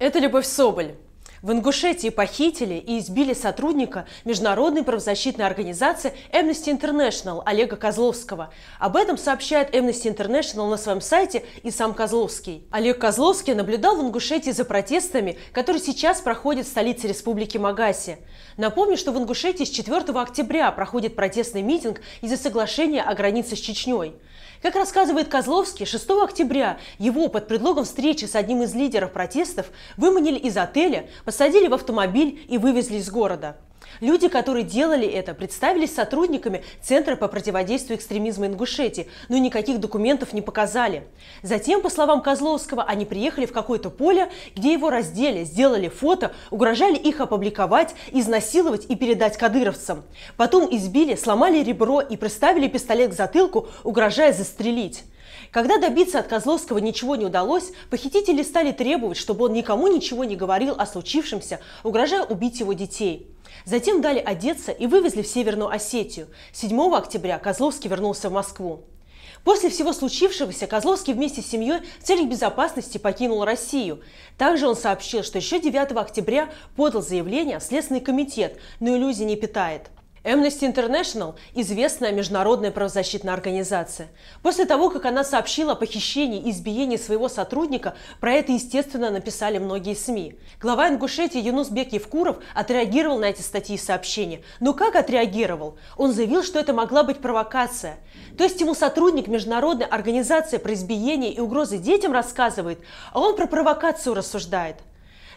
Это Любовь Соболь. В Ингушетии похитили и избили сотрудника международной правозащитной организации Amnesty International Олега Козловского. Об этом сообщает Amnesty International на своем сайте и сам Козловский. Олег Козловский наблюдал в Ингушетии за протестами, которые сейчас проходят в столице республики Магаси. Напомню, что в Ингушетии с 4 октября проходит протестный митинг из-за соглашения о границе с Чечней. Как рассказывает Козловский, 6 октября его под предлогом встречи с одним из лидеров протестов выманили из отеля, посадили в автомобиль и вывезли из города. Люди, которые делали это, представились сотрудниками Центра по противодействию экстремизму Ингушетии, но никаких документов не показали. Затем, по словам Козловского, они приехали в какое-то поле, где его раздели, сделали фото, угрожали их опубликовать, изнасиловать и передать кадыровцам. Потом избили, сломали ребро и приставили пистолет к затылку, угрожая застрелить. Когда добиться от Козловского ничего не удалось, похитители стали требовать, чтобы он никому ничего не говорил о случившемся, угрожая убить его детей. Затем дали одеться и вывезли в Северную Осетию. 7 октября Козловский вернулся в Москву. После всего случившегося Козловский вместе с семьей в целях безопасности покинул Россию. Также он сообщил, что еще 9 октября подал заявление в Следственный комитет, но иллюзий не питает. Amnesty International – известная международная правозащитная организация. После того, как она сообщила о похищении и избиении своего сотрудника, про это, естественно, написали многие СМИ. Глава Ингушетии Юнусбек Евкуров отреагировал на эти статьи и сообщения. Но как отреагировал? Он заявил, что это могла быть провокация. То есть ему сотрудник международной организации про избиение и угрозы детям рассказывает, а он про провокацию рассуждает –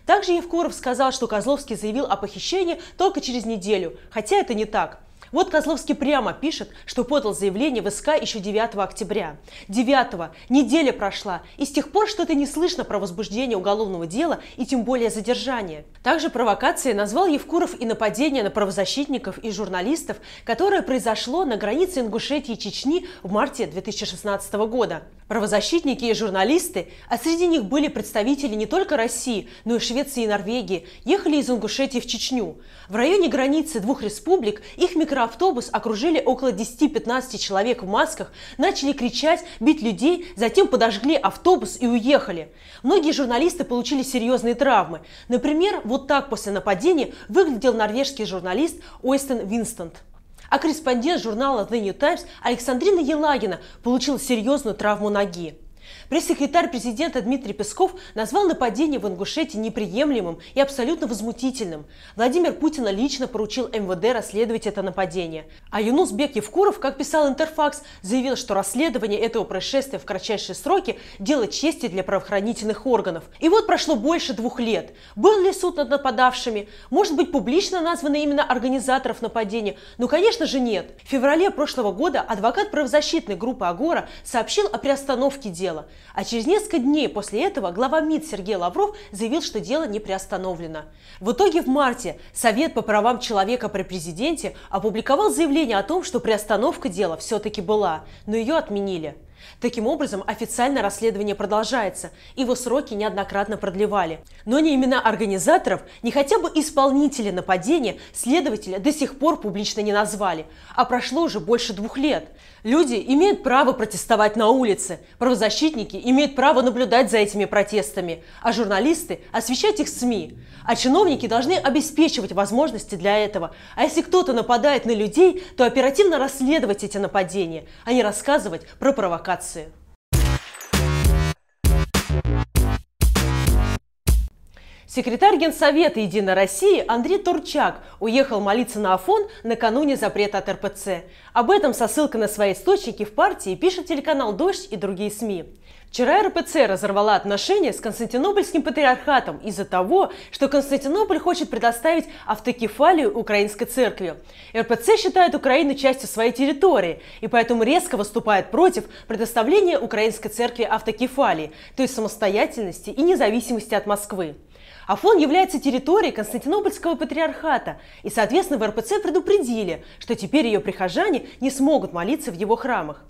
также Евкуров сказал, что Козловский заявил о похищении только через неделю, хотя это не так. Вот Козловский прямо пишет, что подал заявление в СК еще 9 октября. 9 неделя прошла, и с тех пор что-то не слышно про возбуждение уголовного дела и тем более задержание. Также провокацией назвал Евкуров и нападение на правозащитников и журналистов, которое произошло на границе Ингушетии и Чечни в марте 2016 года. Правозащитники и журналисты, а среди них были представители не только России, но и Швеции и Норвегии, ехали из Ингушетии в Чечню. В районе границы двух республик их микроавтобус окружили около 10-15 человек в масках, начали кричать, бить людей, затем подожгли автобус и уехали. Многие журналисты получили серьезные травмы. Например, вот так после нападения выглядел норвежский журналист Ойстен Винстант а корреспондент журнала The New Times Александрина Елагина получила серьезную травму ноги. Пресс-секретарь президента Дмитрий Песков назвал нападение в Ингушетии неприемлемым и абсолютно возмутительным. Владимир Путин лично поручил МВД расследовать это нападение. А Юнус Бек Евкуров, как писал Интерфакс, заявил, что расследование этого происшествия в кратчайшие сроки – дело чести для правоохранительных органов. И вот прошло больше двух лет. Был ли суд над нападавшими? Может быть, публично названы именно организаторов нападения? Ну, конечно же, нет. В феврале прошлого года адвокат правозащитной группы «Агора» сообщил о приостановке дела дела. А через несколько дней после этого глава МИД Сергей Лавров заявил, что дело не приостановлено. В итоге в марте Совет по правам человека при президенте опубликовал заявление о том, что приостановка дела все-таки была, но ее отменили. Таким образом, официально расследование продолжается, его сроки неоднократно продлевали. Но ни имена организаторов, ни хотя бы исполнители нападения следователя до сих пор публично не назвали, а прошло уже больше двух лет. Люди имеют право протестовать на улице, правозащитники имеют право наблюдать за этими протестами, а журналисты – освещать их СМИ. А чиновники должны обеспечивать возможности для этого. А если кто-то нападает на людей, то оперативно расследовать эти нападения, а не рассказывать про провокацию провокации. Секретарь Генсовета «Единой России» Андрей Турчак уехал молиться на Афон накануне запрета от РПЦ. Об этом со ссылкой на свои источники в партии пишет телеканал «Дождь» и другие СМИ. Вчера РПЦ разорвала отношения с Константинопольским патриархатом из-за того, что Константинополь хочет предоставить автокефалию украинской церкви. РПЦ считает Украину частью своей территории и поэтому резко выступает против предоставления украинской церкви автокефалии, то есть самостоятельности и независимости от Москвы. Афон является территорией Константинопольского патриархата, и, соответственно, в РПЦ предупредили, что теперь ее прихожане не смогут молиться в его храмах.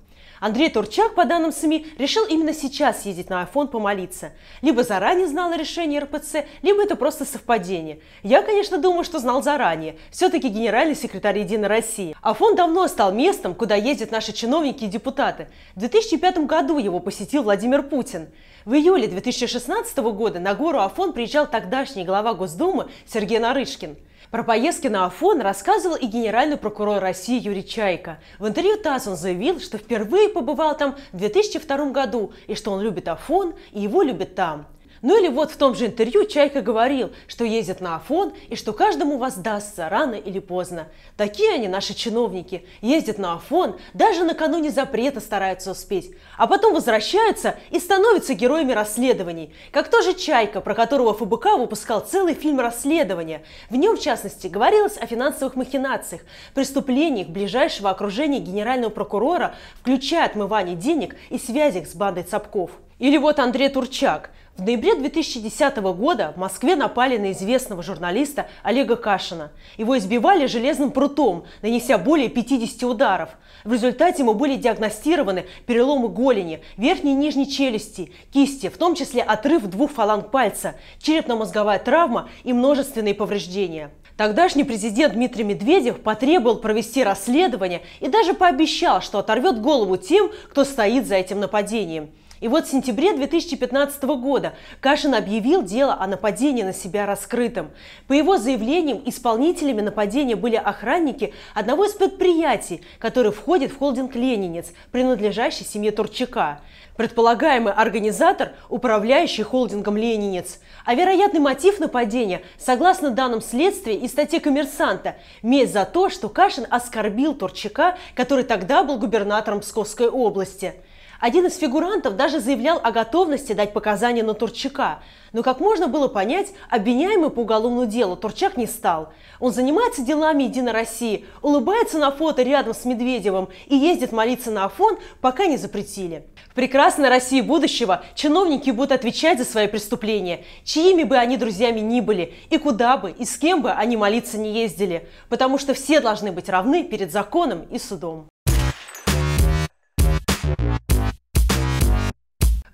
Андрей Турчак, по данным СМИ, решил именно сейчас ездить на Афон помолиться. Либо заранее знал о решении РПЦ, либо это просто совпадение. Я, конечно, думаю, что знал заранее. Все-таки генеральный секретарь Единой России. Афон давно стал местом, куда ездят наши чиновники и депутаты. В 2005 году его посетил Владимир Путин. В июле 2016 года на гору Афон приезжал тогдашний глава Госдумы Сергей Нарышкин. Про поездки на Афон рассказывал и генеральный прокурор России Юрий Чайко. В интервью ТАСС он заявил, что впервые побывал там в 2002 году и что он любит Афон и его любят там. Ну или вот в том же интервью Чайка говорил, что ездит на Афон и что каждому воздастся рано или поздно. Такие они, наши чиновники, ездят на Афон, даже накануне запрета стараются успеть, а потом возвращаются и становятся героями расследований, как тоже Чайка, про которого ФБК выпускал целый фильм расследования. В нем, в частности, говорилось о финансовых махинациях, преступлениях ближайшего окружения генерального прокурора, включая отмывание денег и связях с бандой Цапков. Или вот Андрей Турчак – в ноябре 2010 года в Москве напали на известного журналиста Олега Кашина. Его избивали железным прутом, нанеся более 50 ударов. В результате ему были диагностированы переломы голени, верхней и нижней челюсти, кисти, в том числе отрыв двух фаланг пальца, черепно-мозговая травма и множественные повреждения. Тогдашний президент Дмитрий Медведев потребовал провести расследование и даже пообещал, что оторвет голову тем, кто стоит за этим нападением. И вот в сентябре 2015 года Кашин объявил дело о нападении на себя раскрытым. По его заявлениям, исполнителями нападения были охранники одного из предприятий, который входит в холдинг «Ленинец», принадлежащий семье Турчака. Предполагаемый организатор – управляющий холдингом «Ленинец». А вероятный мотив нападения, согласно данным следствия и статье коммерсанта, месть за то, что Кашин оскорбил Турчака, который тогда был губернатором Псковской области. Один из фигурантов даже заявлял о готовности дать показания на Турчака. Но, как можно было понять, обвиняемый по уголовному делу Турчак не стал. Он занимается делами «Единой России», улыбается на фото рядом с Медведевым и ездит молиться на Афон, пока не запретили. В прекрасной России будущего чиновники будут отвечать за свои преступления, чьими бы они друзьями ни были, и куда бы, и с кем бы они молиться не ездили, потому что все должны быть равны перед законом и судом.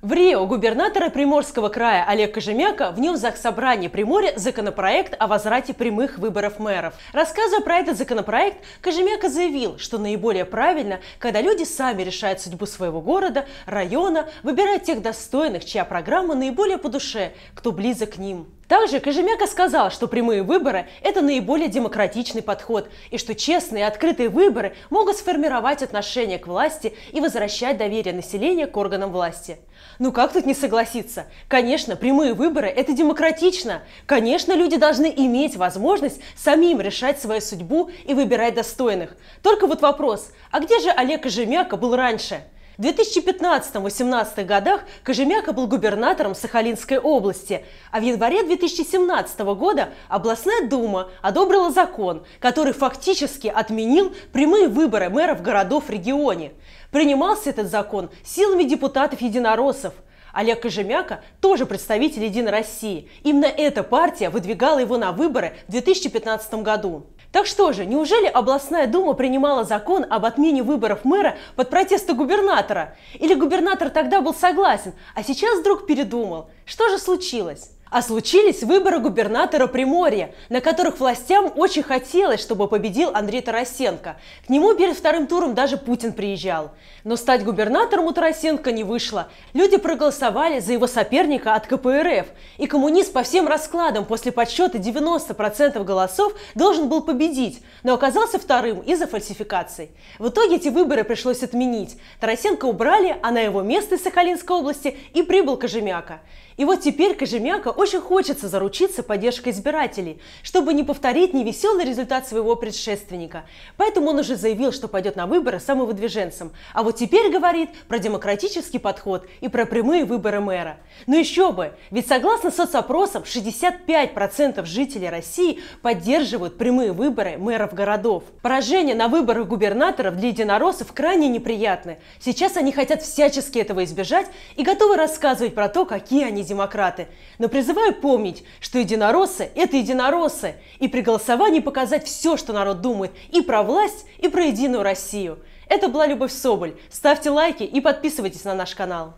В Рио губернатора Приморского края Олег Кожемяка внес в собрание Приморья законопроект о возврате прямых выборов мэров. Рассказывая про этот законопроект, Кожемяка заявил, что наиболее правильно, когда люди сами решают судьбу своего города, района, выбирают тех достойных, чья программа наиболее по душе, кто близок к ним. Также Кожемяка сказал, что прямые выборы – это наиболее демократичный подход, и что честные и открытые выборы могут сформировать отношение к власти и возвращать доверие населения к органам власти. Ну как тут не согласиться? Конечно, прямые выборы – это демократично. Конечно, люди должны иметь возможность самим решать свою судьбу и выбирать достойных. Только вот вопрос, а где же Олег Кожемяка был раньше? В 2015-18 годах Кожемяка был губернатором Сахалинской области, а в январе 2017 года областная дума одобрила закон, который фактически отменил прямые выборы мэров городов в регионе. Принимался этот закон силами депутатов-единороссов – Олег Кожемяка тоже представитель «Единой России». Именно эта партия выдвигала его на выборы в 2015 году. Так что же, неужели областная дума принимала закон об отмене выборов мэра под протесты губернатора? Или губернатор тогда был согласен, а сейчас вдруг передумал? Что же случилось? А случились выборы губернатора Приморья, на которых властям очень хотелось, чтобы победил Андрей Тарасенко. К нему перед вторым туром даже Путин приезжал. Но стать губернатором у Тарасенко не вышло. Люди проголосовали за его соперника от КПРФ. И коммунист по всем раскладам после подсчета 90% голосов должен был победить, но оказался вторым из-за фальсификаций. В итоге эти выборы пришлось отменить. Тарасенко убрали, а на его место из Сахалинской области и прибыл Кожемяка. И вот теперь Кожемяка очень хочется заручиться поддержкой избирателей, чтобы не повторить невеселый результат своего предшественника. Поэтому он уже заявил, что пойдет на выборы самовыдвиженцем. А вот теперь говорит про демократический подход и про прямые выборы мэра. Но еще бы, ведь согласно соцопросам, 65% жителей России поддерживают прямые выборы мэров городов. Поражение на выборах губернаторов для единороссов крайне неприятны. Сейчас они хотят всячески этого избежать и готовы рассказывать про то, какие они демократы. Но призываю помнить, что единороссы – это единороссы, и при голосовании показать все, что народ думает, и про власть, и про единую Россию. Это была Любовь Соболь. Ставьте лайки и подписывайтесь на наш канал.